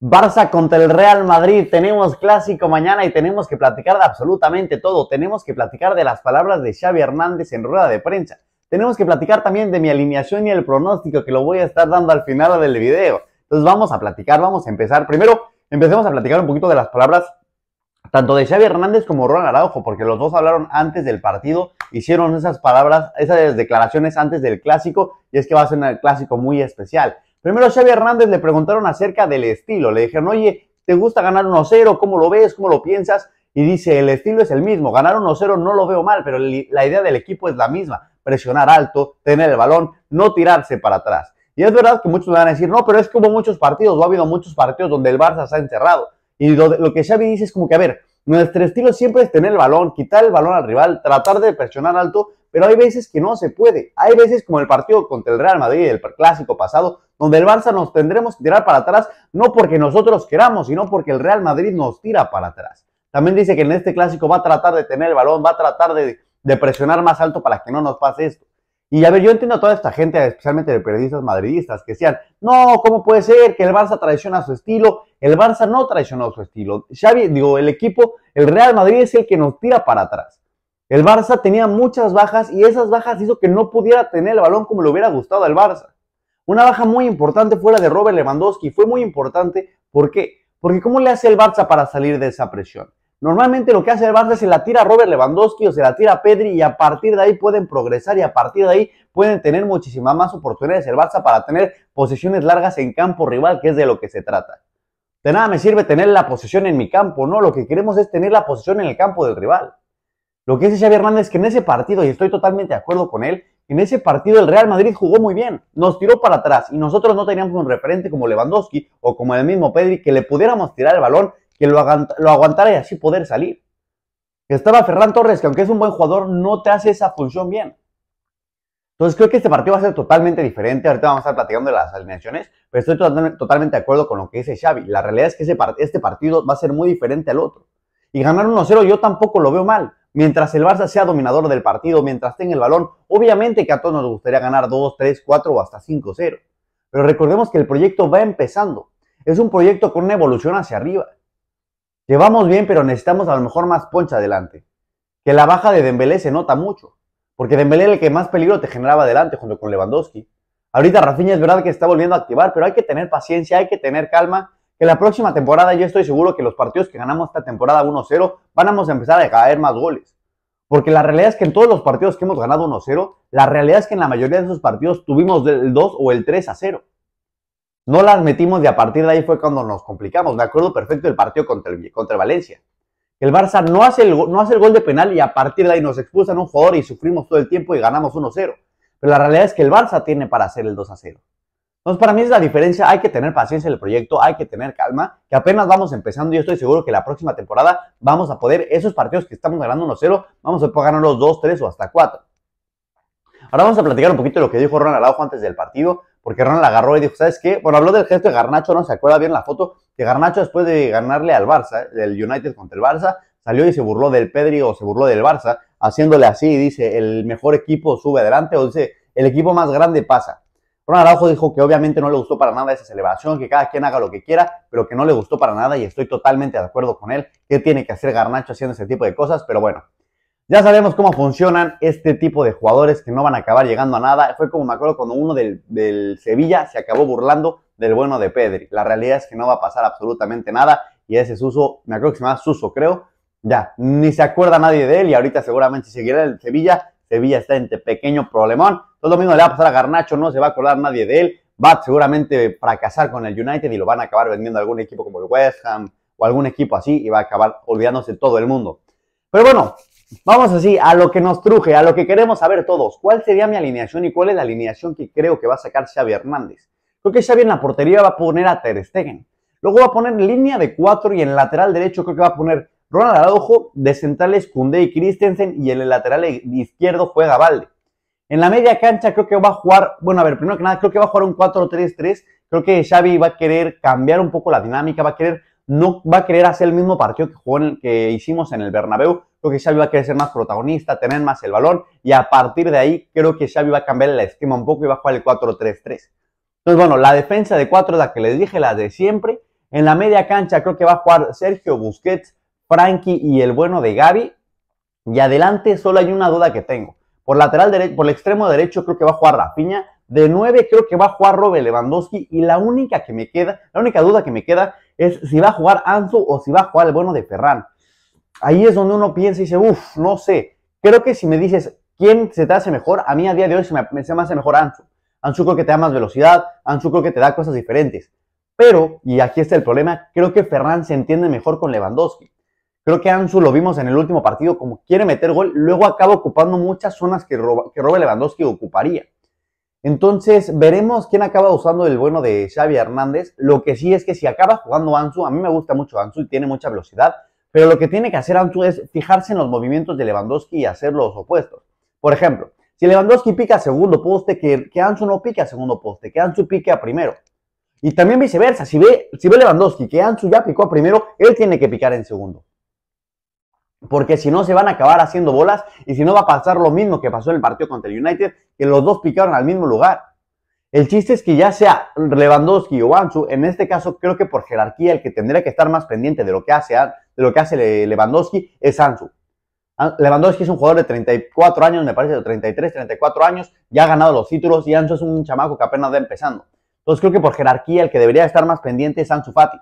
Barça contra el Real Madrid, tenemos clásico mañana y tenemos que platicar de absolutamente todo. Tenemos que platicar de las palabras de Xavi Hernández en rueda de prensa. Tenemos que platicar también de mi alineación y el pronóstico que lo voy a estar dando al final del video. Entonces vamos a platicar, vamos a empezar. Primero, empecemos a platicar un poquito de las palabras tanto de Xavi Hernández como Ronald Araujo, porque los dos hablaron antes del partido, hicieron esas palabras, esas declaraciones antes del clásico, y es que va a ser un clásico muy especial. Primero Xavi Hernández le preguntaron acerca del estilo, le dijeron, oye, ¿te gusta ganar 1-0? ¿Cómo lo ves? ¿Cómo lo piensas? Y dice, el estilo es el mismo, ganar 1-0 no lo veo mal, pero la idea del equipo es la misma, presionar alto, tener el balón, no tirarse para atrás. Y es verdad que muchos me van a decir, no, pero es como muchos partidos, o ha habido muchos partidos donde el Barça se ha encerrado. Y lo, que Xavi dice es como que, a ver, nuestro estilo siempre es tener el balón, quitar el balón al rival, tratar de presionar alto pero hay veces que no se puede. Hay veces como el partido contra el Real Madrid, el clásico pasado, donde el Barça nos tendremos que tirar para atrás, no porque nosotros queramos, sino porque el Real Madrid nos tira para atrás. También dice que en este clásico va a tratar de tener el balón, va a tratar de, presionar más alto para que no nos pase esto. Y a ver, yo entiendo a toda esta gente, especialmente de periodistas madridistas, que decían, no, ¿cómo puede ser que el Barça traiciona su estilo? El Barça no traicionó su estilo. Xavi, digo, el equipo, el Real Madrid es el que nos tira para atrás. El Barça tenía muchas bajas y esas bajas hizo que no pudiera tener el balón como le hubiera gustado al Barça. Una baja muy importante fue la de Robert Lewandowski. Fue muy importante, ¿por qué? Porque ¿cómo le hace el Barça para salir de esa presión? Normalmente lo que hace el Barça es se la tira a Robert Lewandowski o se la tira a Pedri y a partir de ahí pueden progresar y a partir de ahí pueden tener muchísimas más oportunidades el Barça para tener posiciones largas en campo rival, que es de lo que se trata. De nada me sirve tener la posición en mi campo, no, lo que queremos es tener la posición en el campo del rival. Lo que dice Xavi Hernández es que en ese partido, y estoy totalmente de acuerdo con él, en ese partido el Real Madrid jugó muy bien, nos tiró para atrás y nosotros no teníamos un referente como Lewandowski o como el mismo Pedri que le pudiéramos tirar el balón, que lo, aguantara y así poder salir. Estaba Ferran Torres, que aunque es un buen jugador, no te hace esa función bien. Entonces creo que este partido va a ser totalmente diferente. Ahorita vamos a estar platicando de las alineaciones, pero estoy totalmente de acuerdo con lo que dice Xavi. La realidad es que este partido va a ser muy diferente al otro. Y ganar 1-0 yo tampoco lo veo mal. Mientras el Barça sea dominador del partido, mientras tenga el balón, obviamente que a todos nos gustaría ganar 2, 3, 4 o hasta 5-0. Pero recordemos que el proyecto va empezando. Es un proyecto con una evolución hacia arriba. Llevamos bien, pero necesitamos a lo mejor más poncha adelante. Que la baja de Dembélé se nota mucho. Porque Dembélé es el que más peligro te generaba adelante junto con Lewandowski. Ahorita Rafinha es verdad que está volviendo a activar, pero hay que tener paciencia, hay que tener calma en la próxima temporada yo estoy seguro que los partidos que ganamos esta temporada 1-0 van a empezar a caer más goles. Porque la realidad es que en todos los partidos que hemos ganado 1-0, la realidad es que en la mayoría de esos partidos tuvimos el 2 o el 3 a 0. No las metimos y a partir de ahí fue cuando nos complicamos. Me acuerdo perfecto del partido contra, el, contra Valencia. El Barça no hace el, no hace el gol de penal y a partir de ahí nos expulsan un jugador y sufrimos todo el tiempo y ganamos 1-0. Pero la realidad es que el Barça tiene para hacer el 2 a 0. Entonces, para mí es la diferencia, hay que tener paciencia en el proyecto, hay que tener calma, que apenas vamos empezando y yo estoy seguro que la próxima temporada vamos a poder, esos partidos que estamos ganando 1-0, vamos a poder ganar los 2, 3 o hasta 4. Ahora vamos a platicar un poquito de lo que dijo Ronald Araujo antes del partido, porque Ronald agarró y dijo, ¿sabes qué? Bueno, habló del gesto de Garnacho, no se acuerda bien la foto, que Garnacho después de ganarle al Barça, del United contra el Barça, salió y se burló del Pedri o se burló del Barça, haciéndole así y dice, el mejor equipo sube adelante o dice, el equipo más grande pasa. Ronald Araujo dijo que obviamente no le gustó para nada esa celebración, que cada quien haga lo que quiera, pero que no le gustó para nada y estoy totalmente de acuerdo con él, que tiene que hacer Garnacho haciendo ese tipo de cosas, pero bueno, ya sabemos cómo funcionan este tipo de jugadores que no van a acabar llegando a nada. Fue como me acuerdo cuando uno del, Sevilla se acabó burlando del bueno de Pedri. La realidad es que no va a pasar absolutamente nada y ese Suso, me acuerdo que se llama Suso, creo. Ya, ni se acuerda nadie de él y ahorita seguramente seguirá el Sevilla Sevilla está entre pequeño problemón. Todo lo mismo le va a pasar a Garnacho, no se va a acordar nadie de él. Va a seguramente fracasar con el United y lo van a acabar vendiendo a algún equipo como el West Ham o algún equipo así y va a acabar olvidándose todo el mundo. Pero bueno, vamos así a lo que nos truje, a lo que queremos saber todos. ¿Cuál sería mi alineación y cuál es la alineación que creo que va a sacar Xavi Hernández? Creo que Xavi en la portería va a poner a Ter Stegen. Luego va a poner línea de 4 y en lateral derecho creo que va a poner Ronald Araujo de centrales Kunde y Christensen y en el lateral e-, izquierdo juega Valde. En la media cancha creo que va a jugar, bueno, a ver, primero que nada, creo que va a jugar un 4-3-3. Creo que Xavi va a querer cambiar un poco la dinámica, va a querer no va a querer hacer el mismo partido que, que hicimos en el Bernabéu. Creo que Xavi va a querer ser más protagonista, tener más el balón y a partir de ahí creo que Xavi va a cambiar la esquema un poco y va a jugar el 4-3-3. Entonces, bueno, la defensa de 4 es la que les dije, la de siempre. En la media cancha creo que va a jugar Sergio Busquets, Frankie y el bueno de Gaby. Y adelante solo hay una duda que tengo. Por lateral derecho, por el extremo derecho creo que va a jugar Rafinha. De nueve creo que va a jugar Robert Lewandowski. Y la única que me queda, la única duda que me queda es si va a jugar Ansu o si va a jugar el bueno de Ferran. Ahí es donde uno piensa y dice, uff, no sé. Creo que si me dices quién se te hace mejor, a mí a día de hoy se me, hace mejor Ansu. Ansu creo que te da más velocidad, Ansu creo que te da cosas diferentes. Pero, y aquí está el problema, creo que Ferran se entiende mejor con Lewandowski. Creo que Ansu lo vimos en el último partido, como quiere meter gol, luego acaba ocupando muchas zonas que, que Robert Lewandowski ocuparía. Entonces, veremos quién acaba usando el bueno de Xavi Hernández. Lo que sí es que si acaba jugando Ansu, a mí me gusta mucho Ansu y tiene mucha velocidad, pero lo que tiene que hacer Ansu es fijarse en los movimientos de Lewandowski y hacer los opuestos. Por ejemplo, si Lewandowski pica a segundo poste, que, Ansu no pique a segundo poste, que Ansu pique a primero. Y también viceversa, si ve, si ve Lewandowski que Ansu ya picó a primero, él tiene que picar en segundo porque si no se van a acabar haciendo bolas y si no va a pasar lo mismo que pasó en el partido contra el United, que los dos picaron al mismo lugar. El chiste es que ya sea Lewandowski o Ansu, en este caso creo que por jerarquía el que tendría que estar más pendiente de lo que hace, de lo que hace Lewandowski es Ansu. Lewandowski es un jugador de 34 años, me parece de 33, 34 años, ya ha ganado los títulos y Ansu es un chamaco que apenas va empezando. Entonces creo que por jerarquía el que debería estar más pendiente es Ansu Fati.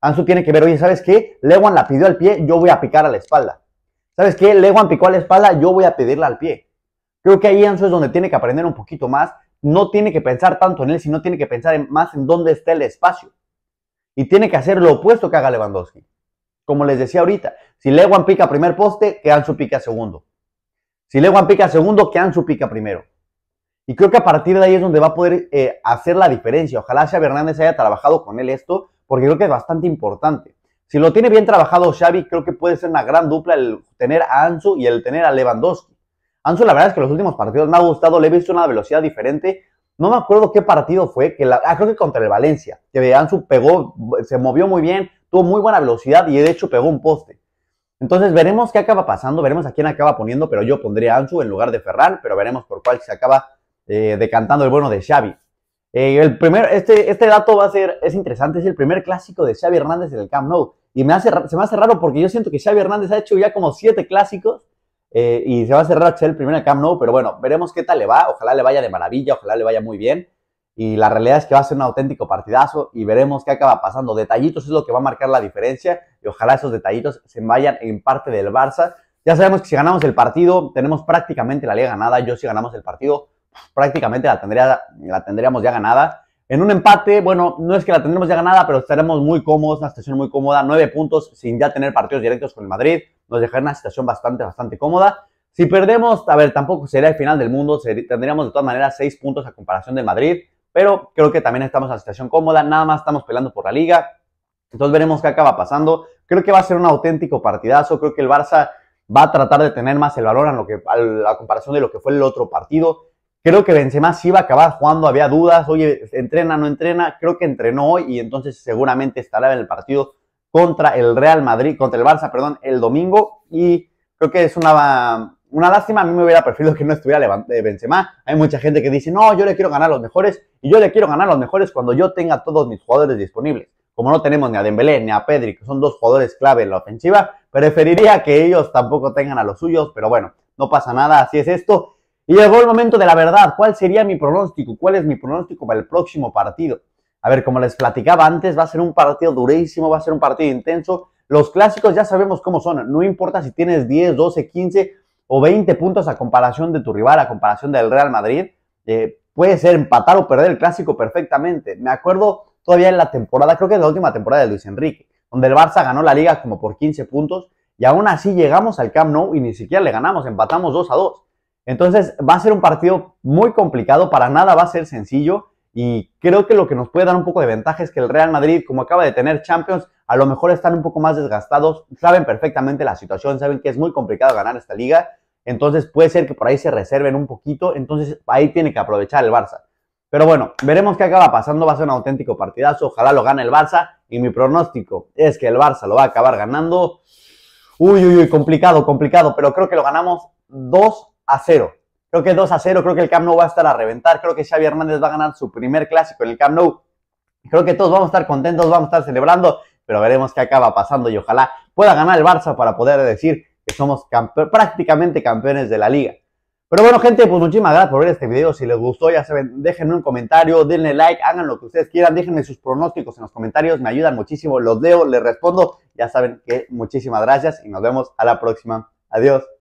Ansu tiene que ver, oye, ¿sabes qué? Lewan la pidió al pie, yo voy a picar a la espalda. ¿Sabes qué? Lewan picó a la espalda, yo voy a pedirla al pie. Creo que ahí Ansu es donde tiene que aprender un poquito más. No tiene que pensar tanto en él, sino tiene que pensar más en dónde está el espacio. Y tiene que hacer lo opuesto que haga Lewandowski. Como les decía ahorita, si Lewan pica primer poste, que Ansu pica segundo. Si Lewan pica segundo, que Ansu pica primero. Y creo que a partir de ahí es donde va a poder eh, hacer la diferencia. Ojalá sea Hernández haya trabajado con él esto porque creo que es bastante importante. Si lo tiene bien trabajado Xavi, creo que puede ser una gran dupla el tener a Ansu y el tener a Lewandowski. Ansu, la verdad es que los últimos partidos me ha gustado, le he visto una velocidad diferente. No me acuerdo qué partido fue, que ah, creo que contra el Valencia, que Ansu pegó, se movió muy bien, tuvo muy buena velocidad y de hecho pegó un poste. Entonces veremos qué acaba pasando, veremos a quién acaba poniendo, pero yo pondría a Ansu en lugar de Ferran, pero veremos por cuál se acaba eh, decantando el bueno de Xavi. Eh, el primer, este, este dato va a ser, es interesante, es el primer clásico de Xavi Hernández en el Camp Nou. Y me hace, se me hace raro porque yo siento que Xavi Hernández ha hecho ya como siete clásicos eh, y se va a cerrar ser el primer en Camp Nou, pero bueno, veremos qué tal le va. Ojalá le vaya de maravilla, ojalá le vaya muy bien. Y la realidad es que va a ser un auténtico partidazo y veremos qué acaba pasando. Detallitos es lo que va a marcar la diferencia y ojalá esos detallitos se vayan en parte del Barça. Ya sabemos que si ganamos el partido, tenemos prácticamente la liga ganada. Yo si ganamos el partido, prácticamente la, tendríamos ya ganada. En un empate, bueno, no es que la tendremos ya ganada, pero estaremos muy cómodos, una situación muy cómoda, nueve puntos sin ya tener partidos directos con el Madrid, nos dejaría una situación bastante, bastante cómoda. Si perdemos, a ver, tampoco sería el final del mundo, tendríamos de todas maneras seis puntos a comparación de Madrid, pero creo que también estamos en una situación cómoda, nada más estamos peleando por la liga, entonces veremos qué acaba pasando. Creo que va a ser un auténtico partidazo, creo que el Barça va a tratar de tener más el valor a, lo que, la comparación de lo que fue el otro partido Creo que Benzema sí iba a acabar jugando, había dudas, oye, entrena, no entrena, creo que entrenó hoy y entonces seguramente estará en el partido contra el Real Madrid, contra el Barça, perdón, el domingo y creo que es una, una lástima, a mí me hubiera preferido que no estuviera eh, Benzema, hay mucha gente que dice, no, yo le quiero ganar a los mejores y yo le quiero ganar a los mejores cuando yo tenga todos mis jugadores disponibles. Como no tenemos ni a Dembélé ni a Pedri, que son dos jugadores clave en la ofensiva, preferiría que ellos tampoco tengan a los suyos, pero bueno, no pasa nada, así es esto. Y llegó el momento de la verdad. ¿Cuál sería mi pronóstico? ¿Cuál es mi pronóstico para el próximo partido? A ver, como les platicaba antes, va a ser un partido durísimo, va a ser un partido intenso. Los clásicos ya sabemos cómo son. No importa si tienes 10, 12, 15 o 20 puntos a comparación de tu rival, a comparación del Real Madrid. Eh, puede ser empatar o perder el clásico perfectamente. Me acuerdo todavía en la temporada, creo que es la última temporada de Luis Enrique, donde el Barça ganó la liga como por 15 puntos y aún así llegamos al Camp Nou y ni siquiera le ganamos, empatamos 2 a 2. Entonces va a ser un partido muy complicado, para nada va a ser sencillo y creo que lo que nos puede dar un poco de ventaja es que el Real Madrid, como acaba de tener Champions, a lo mejor están un poco más desgastados, saben perfectamente la situación, saben que es muy complicado ganar esta liga, entonces puede ser que por ahí se reserven un poquito, entonces ahí tiene que aprovechar el Barça. Pero bueno, veremos qué acaba pasando, va a ser un auténtico partidazo, ojalá lo gane el Barça y mi pronóstico es que el Barça lo va a acabar ganando. Uy, uy, uy, complicado, complicado, pero creo que lo ganamos dos a cero, Creo que 2 a 0, creo que el Camp Nou va a estar a reventar, creo que Xavi Hernández va a ganar su primer clásico en el Camp Nou. Creo que todos vamos a estar contentos, vamos a estar celebrando, pero veremos qué acaba pasando y ojalá pueda ganar el Barça para poder decir que somos prácticamente campeones de la liga. Pero bueno, gente, pues muchísimas gracias por ver este video. Si les gustó, ya saben, déjenme un comentario, denle like, hagan lo que ustedes quieran, déjenme sus pronósticos en los comentarios, me ayudan muchísimo, los leo, les respondo. Ya saben que muchísimas gracias y nos vemos a la próxima. Adiós.